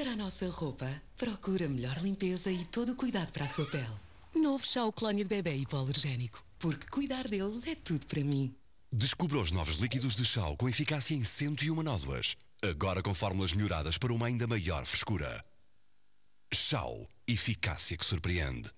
Para a nossa roupa, procura melhor limpeza e todo o cuidado para a sua pele. Novo chá colónia de bebê hipoalergénico, porque cuidar deles é tudo para mim. Descubra os novos líquidos de chá com eficácia em 101 nódoas. Agora com fórmulas melhoradas para uma ainda maior frescura. Chá, eficácia que surpreende.